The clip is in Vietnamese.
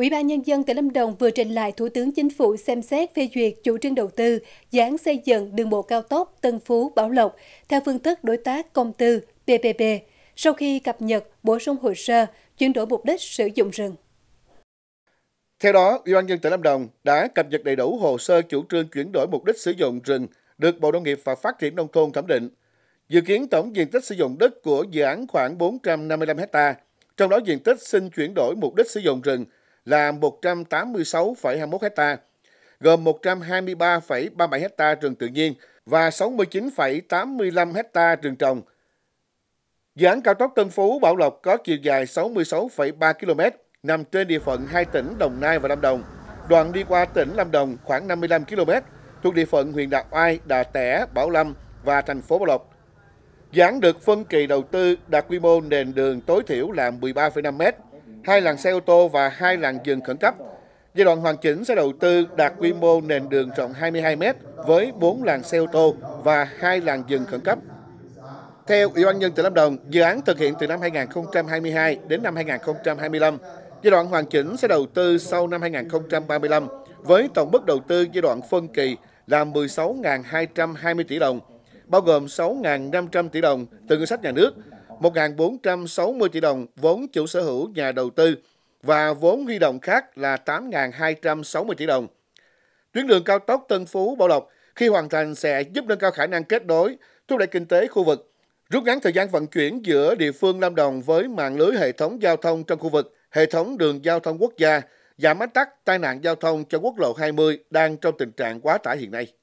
Ủy ban Nhân dân tỉnh Lâm Đồng vừa trình lại Thủ tướng Chính phủ xem xét phê duyệt chủ trương đầu tư dự án xây dựng đường bộ cao tốc Tân Phú – Bảo Lộc theo phương thức đối tác công tư PPP sau khi cập nhật, bổ sung hồ sơ, chuyển đổi mục đích sử dụng rừng. Theo đó, Ủy ban nhân tỉnh Lâm Đồng đã cập nhật đầy đủ hồ sơ chủ trương chuyển đổi mục đích sử dụng rừng được Bộ Nông nghiệp và Phát triển Nông thôn thẩm định. Dự kiến tổng diện tích sử dụng đất của dự án khoảng 455 ha, trong đó diện tích xin chuyển đổi mục đích sử dụng rừng là 186,21 hecta, gồm 123,37 hecta rừng tự nhiên và 69,85 hecta rừng trồng. Dự án cao tốc Tân Phú – Bảo Lộc có chiều dài 66,3 km, nằm trên địa phận hai tỉnh Đồng Nai và Lâm Đồng. Đoạn đi qua tỉnh Lâm Đồng khoảng 55 km, thuộc địa phận huyện Đạo Oai, Đà Tẻ, Bảo Lâm và thành phố Bảo Lộc. Dự án được phân kỳ đầu tư đạt quy mô nền đường tối thiểu là 13,5 mét hai làn xe ô tô và hai làn dừng khẩn cấp. Giai đoạn hoàn chỉnh sẽ đầu tư đạt quy mô nền đường rộng 22 m với 4 làn xe ô tô và hai làn dừng khẩn cấp. Theo Ủy ban nhân tỉnh Lâm Đồng, dự án thực hiện từ năm 2022 đến năm 2025. Giai đoạn hoàn chỉnh sẽ đầu tư sau năm 2035 với tổng mức đầu tư giai đoạn phân kỳ là 16.220 tỷ đồng, bao gồm 6.500 tỷ đồng từ ngân sách nhà nước 1.460 tỷ đồng vốn chủ sở hữu nhà đầu tư và vốn huy động khác là 8.260 tỷ đồng. Tuyến đường cao tốc Tân Phú – Bảo Lộc khi hoàn thành sẽ giúp nâng cao khả năng kết nối, thúc đẩy kinh tế khu vực, rút ngắn thời gian vận chuyển giữa địa phương Lâm Đồng với mạng lưới hệ thống giao thông trong khu vực, hệ thống đường giao thông quốc gia, giảm ách tắc tai nạn giao thông cho quốc lộ 20 đang trong tình trạng quá tải hiện nay.